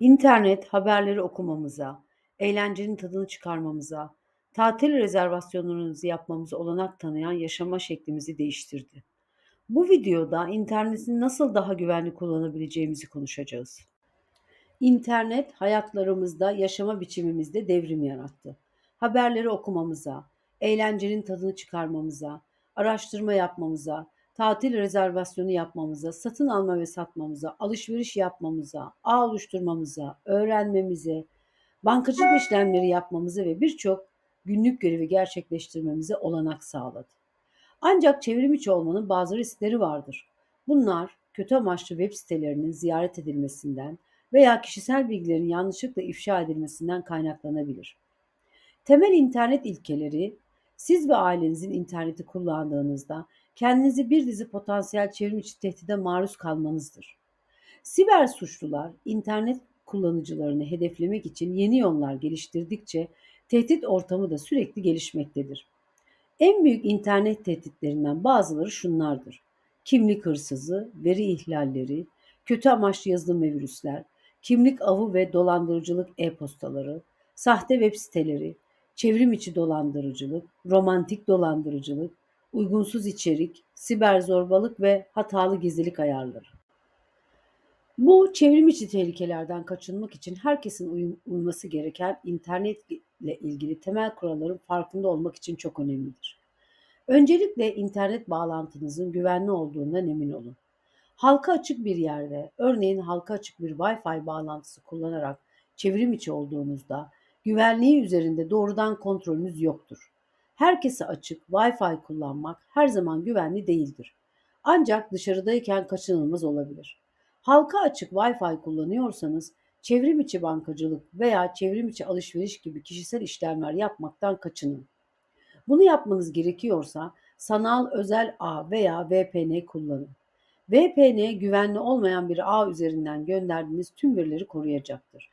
İnternet haberleri okumamıza, eğlencenin tadını çıkarmamıza, tatil rezervasyonlarınızı yapmamıza olanak tanıyan yaşama şeklimizi değiştirdi. Bu videoda interneti nasıl daha güvenli kullanabileceğimizi konuşacağız. İnternet hayatlarımızda, yaşama biçimimizde devrim yarattı. Haberleri okumamıza, eğlencenin tadını çıkarmamıza, araştırma yapmamıza, tatil rezervasyonu yapmamıza, satın alma ve satmamıza, alışveriş yapmamıza, ağ oluşturmamıza, öğrenmemize, bankacılık işlemleri yapmamıza ve birçok günlük görevi gerçekleştirmemize olanak sağladı. Ancak çevrimiçi olmanın bazı riskleri vardır. Bunlar kötü amaçlı web sitelerinin ziyaret edilmesinden veya kişisel bilgilerin yanlışlıkla ifşa edilmesinden kaynaklanabilir. Temel internet ilkeleri siz ve ailenizin interneti kullandığınızda kendinizi bir dizi potansiyel çevrim içi tehdide maruz kalmanızdır. Siber suçlular internet kullanıcılarını hedeflemek için yeni yollar geliştirdikçe tehdit ortamı da sürekli gelişmektedir. En büyük internet tehditlerinden bazıları şunlardır. Kimlik hırsızı, veri ihlalleri, kötü amaçlı yazılım ve virüsler, kimlik avı ve dolandırıcılık e-postaları, sahte web siteleri, çevrim içi dolandırıcılık, romantik dolandırıcılık, uygunsuz içerik, siber zorbalık ve hatalı gizlilik ayarları. Bu çevrim içi tehlikelerden kaçınmak için herkesin uyması gereken internetle ilgili temel kuralların farkında olmak için çok önemlidir. Öncelikle internet bağlantınızın güvenli olduğundan emin olun. Halka açık bir yerde, örneğin halka açık bir Wi-Fi bağlantısı kullanarak çevrim içi olduğunuzda güvenliği üzerinde doğrudan kontrolünüz yoktur herkese açık Wi-Fi kullanmak her zaman güvenli değildir. Ancak dışarıdayken kaçınılmaz olabilir. Halka açık Wi-Fi kullanıyorsanız çevrim içi bankacılık veya çevrim içi alışveriş gibi kişisel işlemler yapmaktan kaçının. Bunu yapmanız gerekiyorsa sanal özel ağ veya VPN kullanın. VPN güvenli olmayan bir ağ üzerinden gönderdiğiniz tüm verileri koruyacaktır.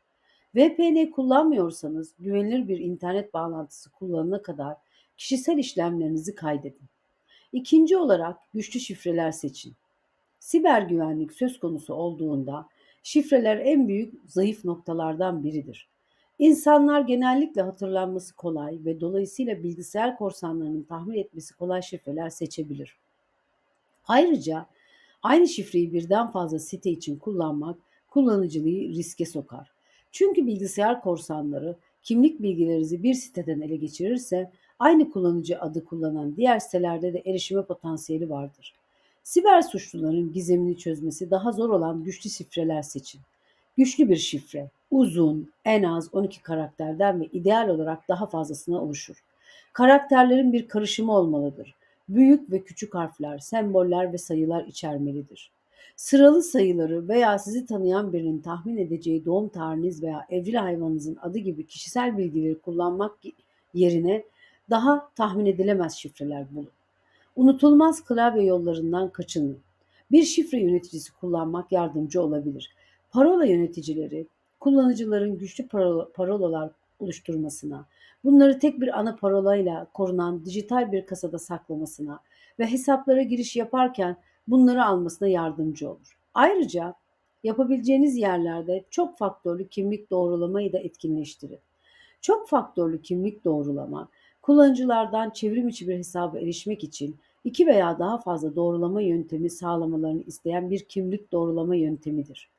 VPN kullanmıyorsanız güvenilir bir internet bağlantısı kullanana kadar kişisel işlemlerinizi kaydedin. İkinci olarak güçlü şifreler seçin. Siber güvenlik söz konusu olduğunda şifreler en büyük zayıf noktalardan biridir. İnsanlar genellikle hatırlanması kolay ve dolayısıyla bilgisayar korsanlarının tahmin etmesi kolay şifreler seçebilir. Ayrıca aynı şifreyi birden fazla site için kullanmak kullanıcıyı riske sokar. Çünkü bilgisayar korsanları kimlik bilgilerinizi bir siteden ele geçirirse aynı kullanıcı adı kullanan diğer sitelerde de erişime potansiyeli vardır. Siber suçluların gizemini çözmesi daha zor olan güçlü şifreler seçin. Güçlü bir şifre, uzun, en az 12 karakterden ve ideal olarak daha fazlasına oluşur. Karakterlerin bir karışımı olmalıdır. Büyük ve küçük harfler, semboller ve sayılar içermelidir. Sıralı sayıları veya sizi tanıyan birinin tahmin edeceği doğum tarihiniz veya evcil hayvanınızın adı gibi kişisel bilgileri kullanmak yerine daha tahmin edilemez şifreler bulun. Unutulmaz klavye yollarından kaçının. Bir şifre yöneticisi kullanmak yardımcı olabilir. Parola yöneticileri kullanıcıların güçlü parolalar oluşturmasına, bunları tek bir ana parolayla korunan dijital bir kasada saklamasına ve hesaplara giriş yaparken bunları almasına yardımcı olur. Ayrıca yapabileceğiniz yerlerde çok faktörlü kimlik doğrulamayı da etkinleştirin. Çok faktörlü kimlik doğrulama kullanıcılardan çevrim içi bir hesaba erişmek için iki veya daha fazla doğrulama yöntemi sağlamalarını isteyen bir kimlik doğrulama yöntemidir.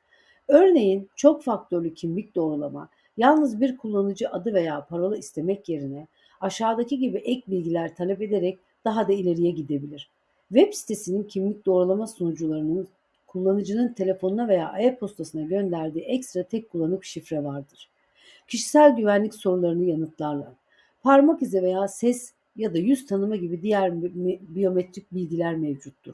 Örneğin çok faktörlü kimlik doğrulama yalnız bir kullanıcı adı veya parola istemek yerine aşağıdaki gibi ek bilgiler talep ederek daha da ileriye gidebilir. Web sitesinin kimlik doğrulama sunucularının kullanıcının telefonuna veya e-postasına gönderdiği ekstra tek kullanım şifre vardır. Kişisel güvenlik sorularını yanıtlarlar parmak izi veya ses ya da yüz tanıma gibi diğer biyometrik bilgiler mevcuttur.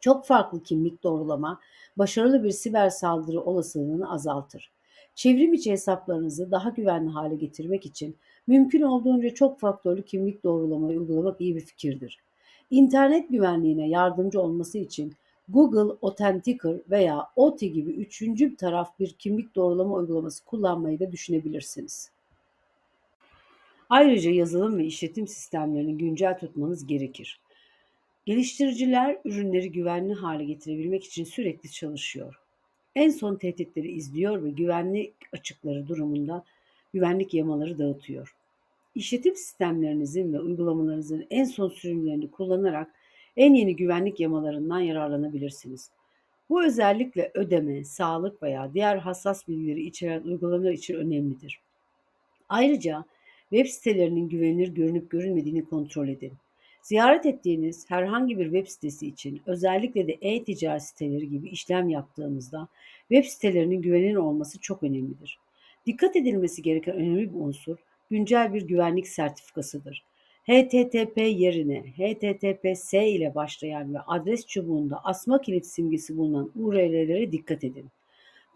Çok farklı kimlik doğrulama başarılı bir siber saldırı olasılığını azaltır. Çevrim içi hesaplarınızı daha güvenli hale getirmek için mümkün olduğunca çok faktörlü kimlik doğrulamayı uygulamak iyi bir fikirdir. İnternet güvenliğine yardımcı olması için Google Authenticator veya OTI gibi üçüncü taraf bir kimlik doğrulama uygulaması kullanmayı da düşünebilirsiniz. Ayrıca yazılım ve işletim sistemlerini güncel tutmanız gerekir. Geliştiriciler ürünleri güvenli hale getirebilmek için sürekli çalışıyor. En son tehditleri izliyor ve güvenlik açıkları durumunda güvenlik yamaları dağıtıyor. İşletim sistemlerinizin ve uygulamalarınızın en son sürümlerini kullanarak en yeni güvenlik yamalarından yararlanabilirsiniz. Bu özellikle ödeme, sağlık veya diğer hassas bilgileri içeren uygulamalar için önemlidir. Ayrıca Web sitelerinin güvenilir görünüp görünmediğini kontrol edin. Ziyaret ettiğiniz herhangi bir web sitesi için özellikle de e-ticaret siteleri gibi işlem yaptığınızda web sitelerinin güvenilir olması çok önemlidir. Dikkat edilmesi gereken önemli bir unsur güncel bir güvenlik sertifikasıdır. HTTP yerine HTTPS ile başlayan ve adres çubuğunda asma kilit simgesi bulunan URL'lere dikkat edin.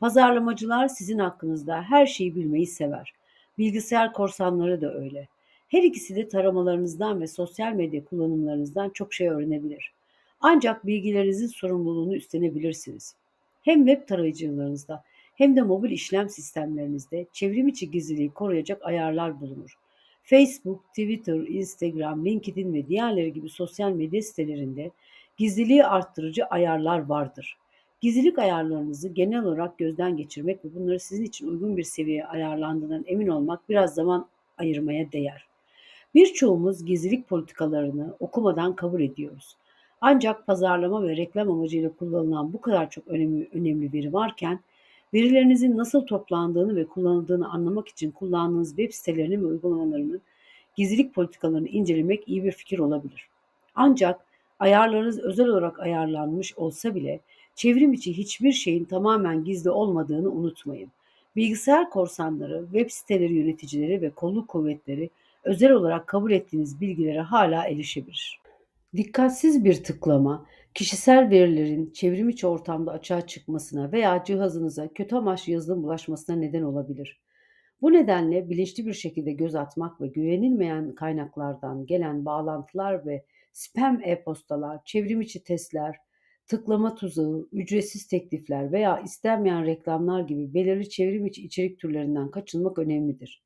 Pazarlamacılar sizin hakkınızda her şeyi bilmeyi sever. Bilgisayar korsanları da öyle. Her ikisi de taramalarınızdan ve sosyal medya kullanımlarınızdan çok şey öğrenebilir. Ancak bilgilerinizin sorumluluğunu üstlenebilirsiniz. Hem web tarayıcılarınızda hem de mobil işlem sistemlerinizde çevrimiçi gizliliği koruyacak ayarlar bulunur. Facebook, Twitter, Instagram, LinkedIn ve diğerleri gibi sosyal medya sitelerinde gizliliği arttırıcı ayarlar vardır. Gizlilik ayarlarınızı genel olarak gözden geçirmek ve bunları sizin için uygun bir seviyeye ayarlandığından emin olmak biraz zaman ayırmaya değer. Birçoğumuz gizlilik politikalarını okumadan kabul ediyoruz. Ancak pazarlama ve reklam amacıyla kullanılan bu kadar çok önemli, önemli veri varken verilerinizin nasıl toplandığını ve kullanıldığını anlamak için kullandığınız web sitelerinin ve uygulamalarının gizlilik politikalarını incelemek iyi bir fikir olabilir. Ancak ayarlarınız özel olarak ayarlanmış olsa bile çevrim içi hiçbir şeyin tamamen gizli olmadığını unutmayın. Bilgisayar korsanları, web siteleri yöneticileri ve kolluk kuvvetleri özel olarak kabul ettiğiniz bilgilere hala erişebilir. Dikkatsiz bir tıklama, kişisel verilerin çevrim içi ortamda açığa çıkmasına veya cihazınıza kötü amaçlı yazılım bulaşmasına neden olabilir. Bu nedenle bilinçli bir şekilde göz atmak ve güvenilmeyen kaynaklardan gelen bağlantılar ve spam e-postalar, çevrim içi testler, tıklama tuzağı, ücretsiz teklifler veya istenmeyen reklamlar gibi belirli çevrim içi içerik türlerinden kaçınmak önemlidir.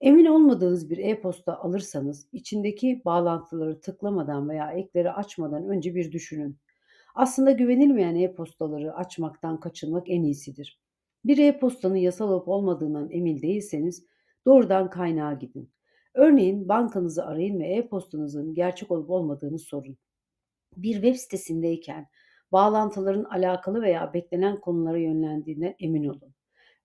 Emin olmadığınız bir e-posta alırsanız içindeki bağlantıları tıklamadan veya ekleri açmadan önce bir düşünün. Aslında güvenilmeyen e-postaları açmaktan kaçınmak en iyisidir. Bir e-postanın yasal olup olmadığından emin değilseniz doğrudan kaynağa gidin. Örneğin bankanızı arayın ve e-postanızın gerçek olup olmadığını sorun. Bir web sitesindeyken bağlantıların alakalı veya beklenen konulara yönlendiğine emin olun.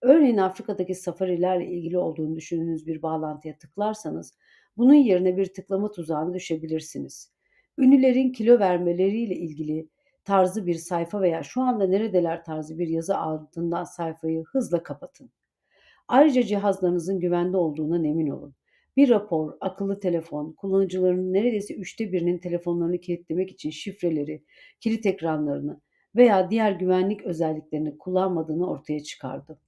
Örneğin Afrika'daki safarilerle ilgili olduğunu düşündüğünüz bir bağlantıya tıklarsanız bunun yerine bir tıklama tuzağına düşebilirsiniz. Ünlülerin kilo vermeleriyle ilgili tarzı bir sayfa veya şu anda neredeler tarzı bir yazı ardından sayfayı hızla kapatın. Ayrıca cihazlarınızın güvende olduğuna emin olun. Bir rapor, akıllı telefon, kullanıcıların neredeyse üçte birinin telefonlarını kilitlemek için şifreleri, kilit ekranlarını veya diğer güvenlik özelliklerini kullanmadığını ortaya çıkardı.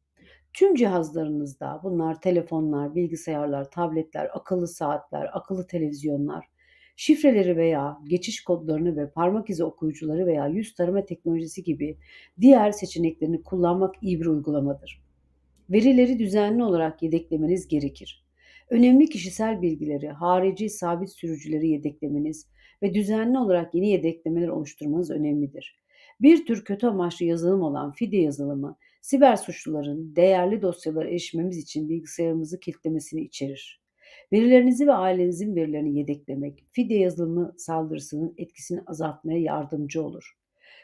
Tüm cihazlarınızda bunlar telefonlar, bilgisayarlar, tabletler, akıllı saatler, akıllı televizyonlar, şifreleri veya geçiş kodlarını ve parmak izi okuyucuları veya yüz tarama teknolojisi gibi diğer seçeneklerini kullanmak iyi bir uygulamadır. Verileri düzenli olarak yedeklemeniz gerekir. Önemli kişisel bilgileri, harici sabit sürücüleri yedeklemeniz ve düzenli olarak yeni yedeklemeler oluşturmanız önemlidir. Bir tür kötü amaçlı yazılım olan FIDE yazılımı, siber suçluların değerli dosyalara erişmemiz için bilgisayarımızı kilitlemesini içerir. Verilerinizi ve ailenizin verilerini yedeklemek, fidye yazılımı saldırısının etkisini azaltmaya yardımcı olur.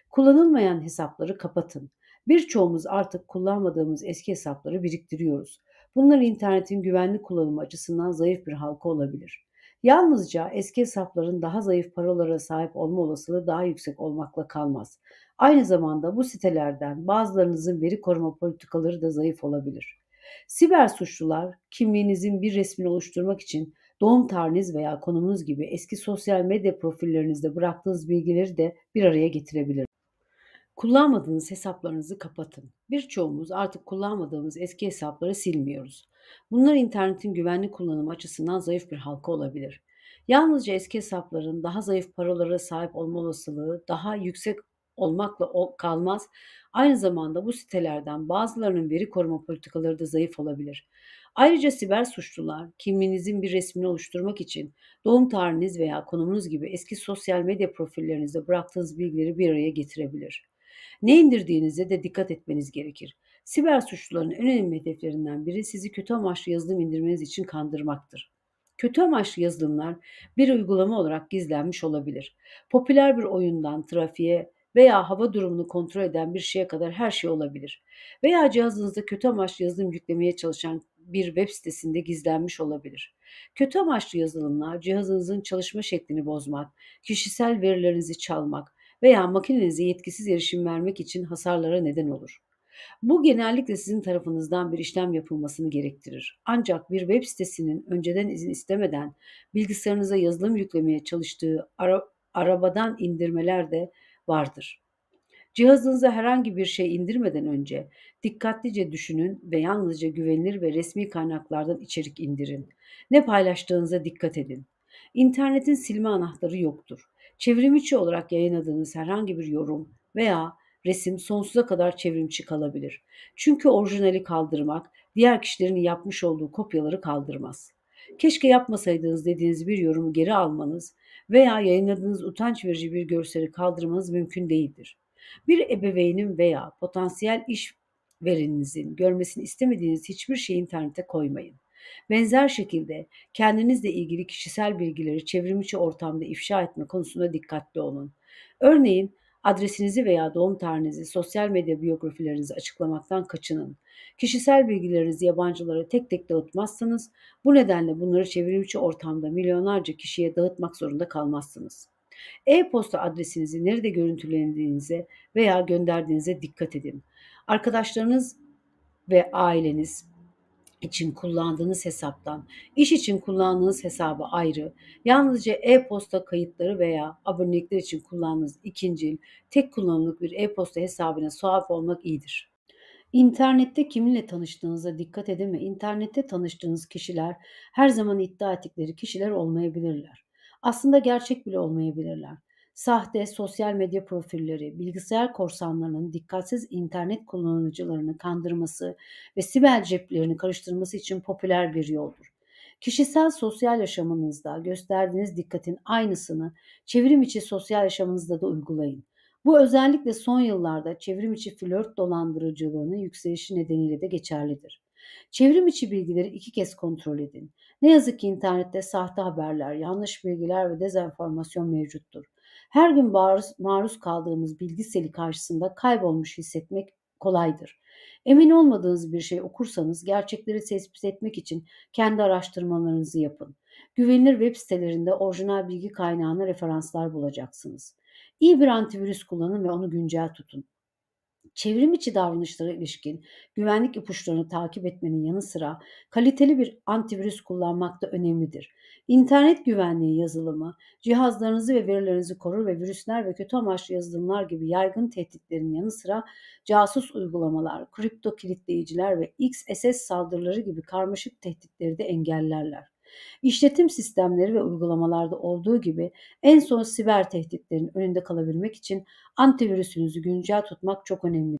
Kullanılmayan hesapları kapatın. Birçoğumuz artık kullanmadığımız eski hesapları biriktiriyoruz. Bunlar internetin güvenli kullanımı açısından zayıf bir halka olabilir. Yalnızca eski hesapların daha zayıf paralara sahip olma olasılığı daha yüksek olmakla kalmaz. Aynı zamanda bu sitelerden bazılarınızın veri koruma politikaları da zayıf olabilir. Siber suçlular kimliğinizin bir resmini oluşturmak için doğum tarihiniz veya konumunuz gibi eski sosyal medya profillerinizde bıraktığınız bilgileri de bir araya getirebilir. Kullanmadığınız hesaplarınızı kapatın. Birçoğumuz artık kullanmadığımız eski hesapları silmiyoruz. Bunlar internetin güvenli kullanımı açısından zayıf bir halka olabilir. Yalnızca eski hesapların daha zayıf paralara sahip olma olasılığı daha yüksek olmakla kalmaz. Aynı zamanda bu sitelerden bazılarının veri koruma politikaları da zayıf olabilir. Ayrıca siber suçlular kimliğinizin bir resmini oluşturmak için doğum tarihiniz veya konumunuz gibi eski sosyal medya profillerinizde bıraktığınız bilgileri bir araya getirebilir. Ne indirdiğinize de dikkat etmeniz gerekir. Siber suçluların en önemli hedeflerinden biri sizi kötü amaçlı yazılım indirmeniz için kandırmaktır. Kötü amaçlı yazılımlar bir uygulama olarak gizlenmiş olabilir. Popüler bir oyundan trafiğe veya hava durumunu kontrol eden bir şeye kadar her şey olabilir. Veya cihazınızda kötü amaçlı yazılım yüklemeye çalışan bir web sitesinde gizlenmiş olabilir. Kötü amaçlı yazılımlar cihazınızın çalışma şeklini bozmak, kişisel verilerinizi çalmak veya makinenize yetkisiz erişim vermek için hasarlara neden olur. Bu genellikle sizin tarafınızdan bir işlem yapılmasını gerektirir. Ancak bir web sitesinin önceden izin istemeden bilgisayarınıza yazılım yüklemeye çalıştığı ara, arabadan indirmeler de vardır. Cihazınıza herhangi bir şey indirmeden önce dikkatlice düşünün ve yalnızca güvenilir ve resmi kaynaklardan içerik indirin. Ne paylaştığınıza dikkat edin. İnternetin silme anahtarı yoktur. Çevrimiçi olarak yayınladığınız herhangi bir yorum veya resim sonsuza kadar çevrimçi kalabilir. Çünkü orijinali kaldırmak diğer kişilerin yapmış olduğu kopyaları kaldırmaz. Keşke yapmasaydınız dediğiniz bir yorumu geri almanız veya yayınladığınız utanç verici bir görseli kaldırmanız mümkün değildir. Bir ebeveynin veya potansiyel iş vereninizin görmesini istemediğiniz hiçbir şeyi internete koymayın. Benzer şekilde kendinizle ilgili kişisel bilgileri çevrimiçi ortamda ifşa etme konusunda dikkatli olun. Örneğin Adresinizi veya doğum tarihinizi sosyal medya biyografilerinizi açıklamaktan kaçının. Kişisel bilgilerinizi yabancılara tek tek dağıtmazsanız bu nedenle bunları çevrimiçi ortamda milyonlarca kişiye dağıtmak zorunda kalmazsınız. E-posta adresinizi nerede görüntülendiğinize veya gönderdiğinize dikkat edin. Arkadaşlarınız ve aileniz için kullandığınız hesaptan, iş için kullandığınız hesabı ayrı, yalnızca e-posta kayıtları veya abonelikler için kullandığınız ikincil, tek kullanımlık bir e-posta hesabına sahip olmak iyidir. İnternette kiminle tanıştığınıza dikkat edin ve internette tanıştığınız kişiler her zaman iddia ettikleri kişiler olmayabilirler. Aslında gerçek bile olmayabilirler sahte sosyal medya profilleri, bilgisayar korsanlarının dikkatsiz internet kullanıcılarını kandırması ve siber ceplerini karıştırması için popüler bir yoldur. Kişisel sosyal yaşamınızda gösterdiğiniz dikkatin aynısını çevrim içi sosyal yaşamınızda da uygulayın. Bu özellikle son yıllarda çevrim içi flört dolandırıcılığının yükselişi nedeniyle de geçerlidir. Çevrim içi bilgileri iki kez kontrol edin. Ne yazık ki internette sahte haberler, yanlış bilgiler ve dezenformasyon mevcuttur. Her gün maruz, kaldığımız bilgi seli karşısında kaybolmuş hissetmek kolaydır. Emin olmadığınız bir şey okursanız gerçekleri tespit etmek için kendi araştırmalarınızı yapın. Güvenilir web sitelerinde orijinal bilgi kaynağına referanslar bulacaksınız. İyi bir antivirüs kullanın ve onu güncel tutun çevrim içi davranışlara ilişkin güvenlik ipuçlarını takip etmenin yanı sıra kaliteli bir antivirüs kullanmak da önemlidir. İnternet güvenliği yazılımı cihazlarınızı ve verilerinizi korur ve virüsler ve kötü amaçlı yazılımlar gibi yaygın tehditlerin yanı sıra casus uygulamalar, kripto kilitleyiciler ve XSS saldırıları gibi karmaşık tehditleri de engellerler. İşletim sistemleri ve uygulamalarda olduğu gibi en son siber tehditlerin önünde kalabilmek için antivirüsünüzü güncel tutmak çok önemli.